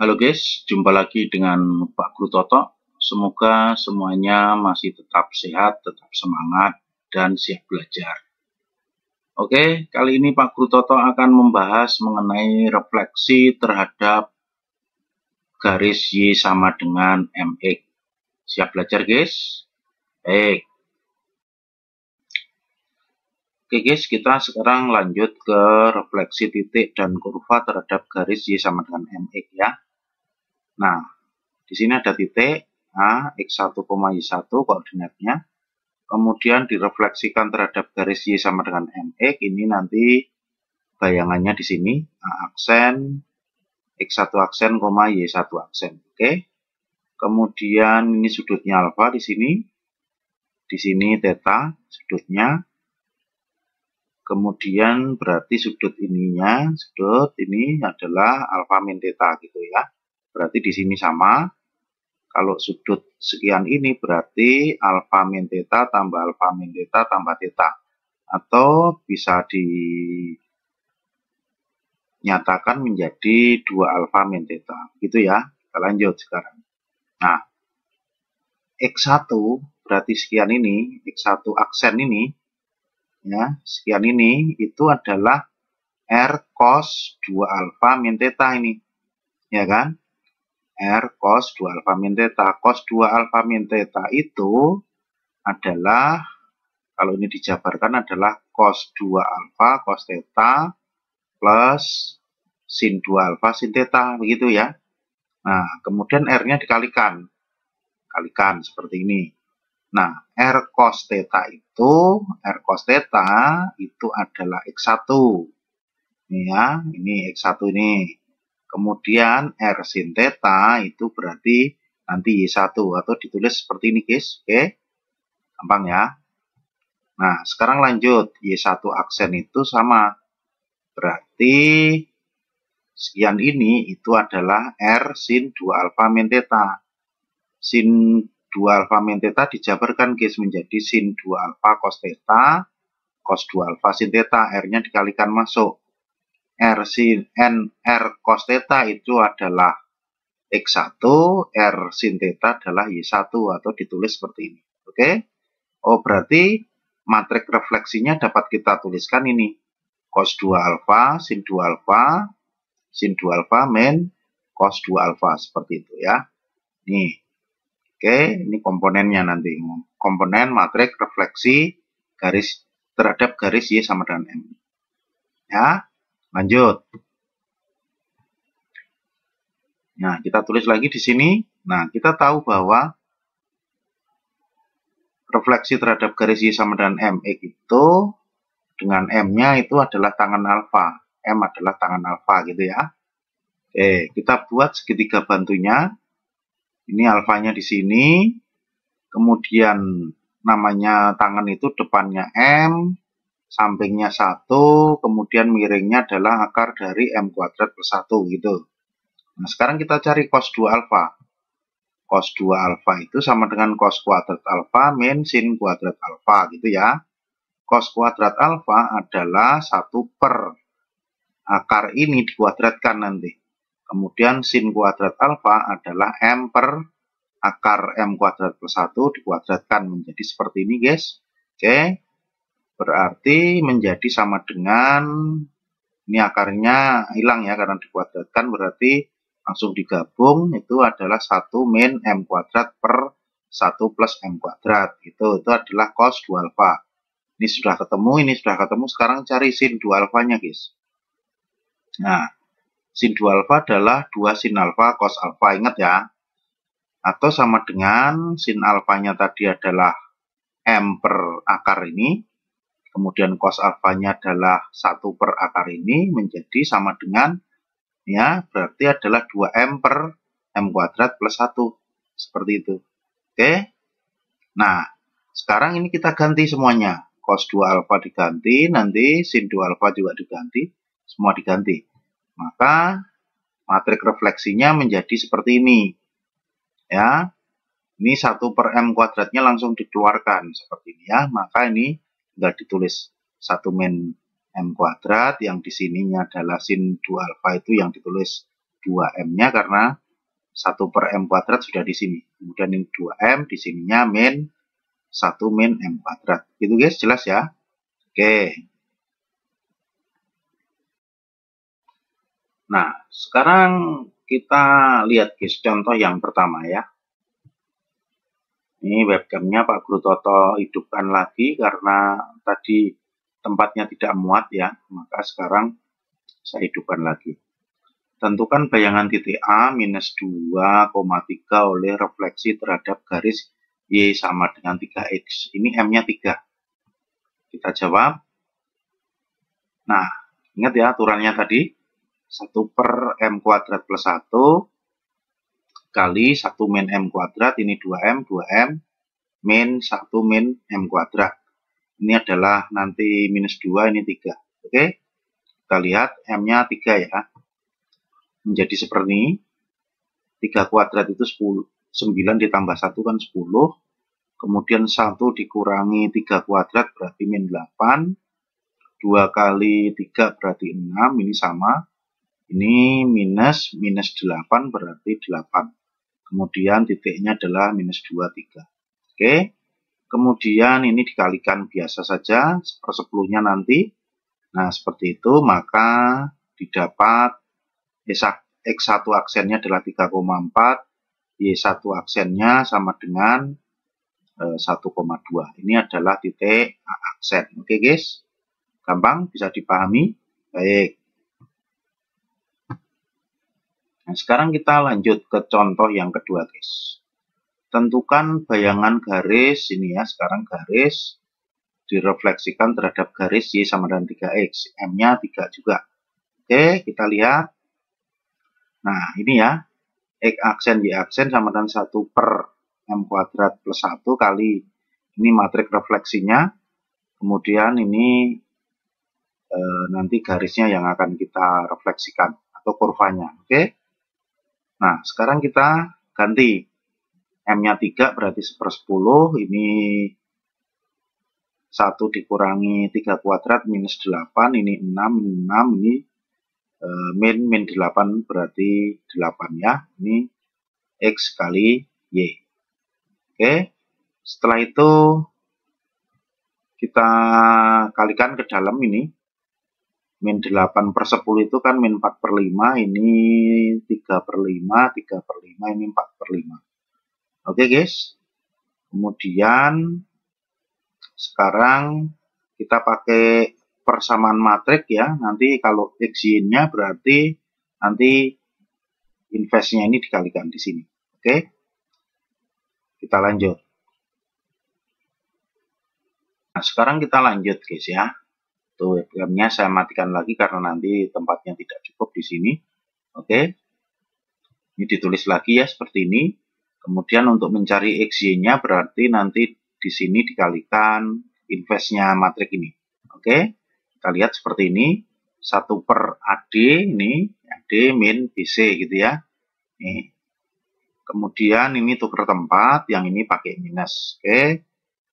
Halo guys, jumpa lagi dengan Pak Guru Toto. Semoga semuanya masih tetap sehat, tetap semangat, dan siap belajar. Oke, kali ini Pak Guru Toto akan membahas mengenai refleksi terhadap garis Y sama dengan MX. Siap belajar guys? Baik. Oke guys, kita sekarang lanjut ke refleksi titik dan kurva terhadap garis Y sama dengan MX ya. Nah, di sini ada titik A, X1, Y1 koordinatnya. Kemudian direfleksikan terhadap garis Y sama dengan MX. Ini nanti bayangannya di sini. A aksen, X1 aksen, Y1 aksen. Oke. Kemudian ini sudutnya alfa di sini. Di sini theta sudutnya. Kemudian berarti sudut ininya, sudut ini adalah alfa min theta gitu ya berarti di sini sama. Kalau sudut sekian ini berarti alfa min theta tambah alfa min theta tambah theta. Atau bisa dinyatakan menjadi 2 alfa min theta. Gitu ya. Kita lanjut sekarang. Nah, X1 berarti sekian ini, X1 aksen ini, ya, sekian ini itu adalah R cos 2 alfa min theta ini. Ya kan? R cos 2 alfa min theta. Cos 2 alfa min theta itu adalah, kalau ini dijabarkan adalah cos 2 alfa cos theta plus sin 2 alfa sin theta, begitu ya. Nah, kemudian R-nya dikalikan. Kalikan seperti ini. Nah, R cos theta itu, R cos theta itu adalah X1. Ini ya, ini X1 ini. Kemudian R sin theta itu berarti nanti Y1 atau ditulis seperti ini guys. Oke, gampang ya. Nah, sekarang lanjut. Y1 aksen itu sama. Berarti sekian ini itu adalah R sin 2 alfa min theta. Sin 2 alfa min theta dijabarkan guys menjadi sin 2 alfa cos theta, cos 2 alfa sin theta, R-nya dikalikan masuk. R sin N R cos theta itu adalah X1, R sin theta adalah Y1 atau ditulis seperti ini. Oke? Okay? Oh, berarti matrik refleksinya dapat kita tuliskan ini. Cos 2 alfa, sin 2 alfa, sin 2 alfa, min cos 2 alfa. Seperti itu ya. Nih. Oke, okay? ini komponennya nanti. Komponen matrik refleksi garis terhadap garis Y sama dengan M. Ya, Lanjut. Nah, kita tulis lagi di sini. Nah, kita tahu bahwa refleksi terhadap garis Y sama dengan m MX itu dengan M-nya itu adalah tangan alfa. M adalah tangan alfa gitu ya. Oke, kita buat segitiga bantunya. Ini alfanya di sini. Kemudian namanya tangan itu depannya M, sampingnya satu, kemudian miringnya adalah akar dari m kuadrat plus 1 gitu. Nah, sekarang kita cari cos 2 alfa. Cos 2 alfa itu sama dengan cos kuadrat alfa min sin kuadrat alfa gitu ya. Cos kuadrat alfa adalah 1 per akar ini dikuadratkan nanti. Kemudian sin kuadrat alfa adalah m per akar m kuadrat plus 1 dikuadratkan menjadi seperti ini guys. Oke berarti menjadi sama dengan ini akarnya hilang ya karena dikuadratkan berarti langsung digabung itu adalah 1 min m kuadrat per 1 plus m kuadrat itu itu adalah cos 2 alfa ini sudah ketemu ini sudah ketemu sekarang cari sin 2 alfanya guys nah sin 2 alfa adalah 2 sin alfa cos alfa ingat ya atau sama dengan sin alfanya tadi adalah m per akar ini kemudian cos alfanya adalah satu per akar ini menjadi sama dengan ya berarti adalah 2m per m kuadrat plus satu seperti itu oke nah sekarang ini kita ganti semuanya cos 2 alfa diganti nanti sin 2 alfa juga diganti semua diganti maka matrik refleksinya menjadi seperti ini ya ini satu per m kuadratnya langsung dikeluarkan seperti ini ya maka ini tinggal ditulis satu min m kuadrat yang di sininya adalah sin 2 alfa itu yang ditulis 2 m-nya karena 1 per m kuadrat sudah di sini. Kemudian ini 2 m di sininya min 1 min m kuadrat. Gitu guys, jelas ya? Oke. Nah, sekarang kita lihat guys contoh yang pertama ya. Ini webcamnya Pak Guru Toto hidupkan lagi karena tadi tempatnya tidak muat ya, maka sekarang saya hidupkan lagi. Tentukan bayangan titik A minus 2,3 oleh refleksi terhadap garis Y sama dengan 3X. Ini M-nya 3. Kita jawab. Nah, ingat ya aturannya tadi. 1 per M kuadrat plus 1 kali 1 min M kuadrat, ini 2M, 2M, min 1 min M kuadrat. Ini adalah nanti minus 2, ini 3. Oke, kita lihat M-nya 3 ya. Menjadi seperti ini, 3 kuadrat itu 10. 9 ditambah 1 kan 10. Kemudian 1 dikurangi 3 kuadrat berarti min 8. 2 kali 3 berarti 6, ini sama. Ini minus, minus 8 berarti 8. Kemudian titiknya adalah minus 2, 3. Oke. Kemudian ini dikalikan biasa saja, sepersepuluhnya nanti. Nah, seperti itu, maka didapat X1 aksennya adalah 3,4, Y1 aksennya sama dengan 1,2. E, ini adalah titik A aksen. Oke guys, gampang bisa dipahami? Baik. Nah, sekarang kita lanjut ke contoh yang kedua, guys. Tentukan bayangan garis, ini ya, sekarang garis direfleksikan terhadap garis Y sama dengan 3X. M-nya 3 juga. Oke, kita lihat. Nah, ini ya. X aksen, Y aksen sama dengan 1 per M kuadrat plus 1 kali ini matrik refleksinya. Kemudian ini e, nanti garisnya yang akan kita refleksikan atau kurvanya. Oke. Nah, sekarang kita ganti. M-nya 3 berarti 1 per 10. Ini 1 dikurangi 3 kuadrat minus 8. Ini 6, ini 6, ini e, min, min 8 berarti 8 ya. Ini X kali Y. Oke, setelah itu kita kalikan ke dalam ini min 8 per 10 itu kan min 4 per 5, ini 3 per 5, 3 per 5, ini 4 per 5. Oke okay guys, kemudian sekarang kita pakai persamaan matrik ya, nanti kalau X, nya berarti nanti investnya ini dikalikan di sini. Oke, okay? kita lanjut. Nah, sekarang kita lanjut guys ya satu webcamnya saya matikan lagi karena nanti tempatnya tidak cukup di sini oke ini ditulis lagi ya seperti ini kemudian untuk mencari xy nya berarti nanti di sini dikalikan investnya matrik ini oke kita lihat seperti ini satu per AD ini AD min BC gitu ya nih kemudian ini tuker tempat yang ini pakai minus oke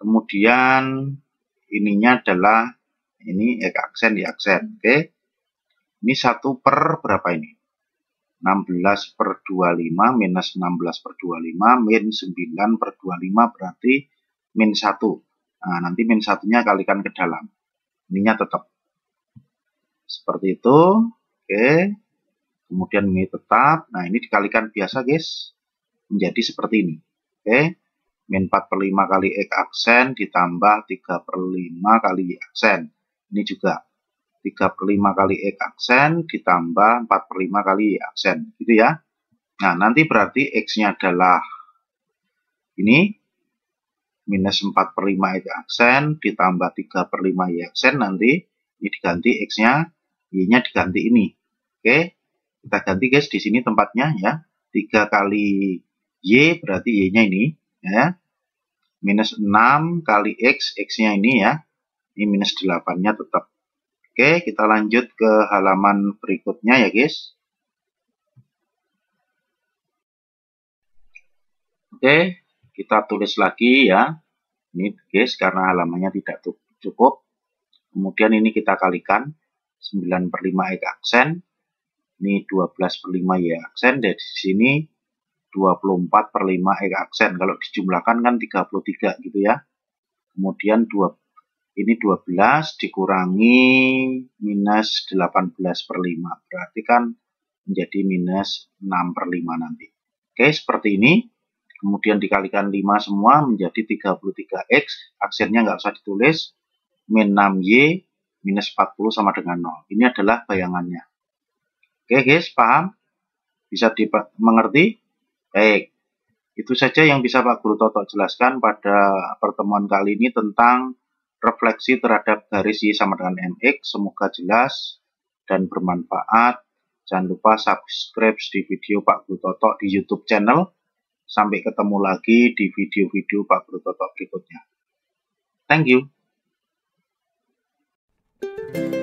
kemudian ininya adalah ini x ya, aksen y aksen. Hmm. Oke. Okay. Ini satu per berapa ini? 16 per 25 minus 16 per 25 min 9 per 25 berarti min 1. Nah, nanti min satunya kalikan ke dalam. Ininya tetap. Seperti itu. Oke. Okay. Kemudian ini tetap. Nah, ini dikalikan biasa, guys. Menjadi seperti ini. Oke. Okay. Min 4 per 5 kali X aksen ditambah 3 per 5 kali Y aksen ini juga 3 per 5 kali X e aksen ditambah 4 per 5 kali Y aksen gitu ya nah nanti berarti X-nya adalah ini minus 4 per 5 x e aksen ditambah 3 per 5 Y aksen nanti ini diganti X-nya Y-nya diganti ini oke kita ganti guys di sini tempatnya ya 3 kali Y berarti Y-nya ini ya minus 6 kali X X-nya ini ya ini minus 8-nya tetap. Oke, kita lanjut ke halaman berikutnya ya guys. Oke, kita tulis lagi ya. Ini guys, karena halamannya tidak cukup. Kemudian ini kita kalikan 9 per 5 X aksen. Ini 12 per 5 Y aksen. Dari sini 24 per 5 X aksen. Kalau dijumlahkan kan 33 gitu ya. Kemudian 12 ini 12 dikurangi minus 18 per 5. Berarti kan menjadi minus 6 per 5 nanti. Oke, seperti ini. Kemudian dikalikan 5 semua menjadi 33X. Aksirnya nggak usah ditulis. Min 6Y minus 40 sama dengan 0. Ini adalah bayangannya. Oke guys, paham? Bisa dimengerti? Baik. Itu saja yang bisa Pak Guru Toto jelaskan pada pertemuan kali ini tentang refleksi terhadap garis Y sama dengan MX. Semoga jelas dan bermanfaat. Jangan lupa subscribe di video Pak Guru Toto di YouTube channel. Sampai ketemu lagi di video-video Pak Guru Toto berikutnya. Thank you. thank you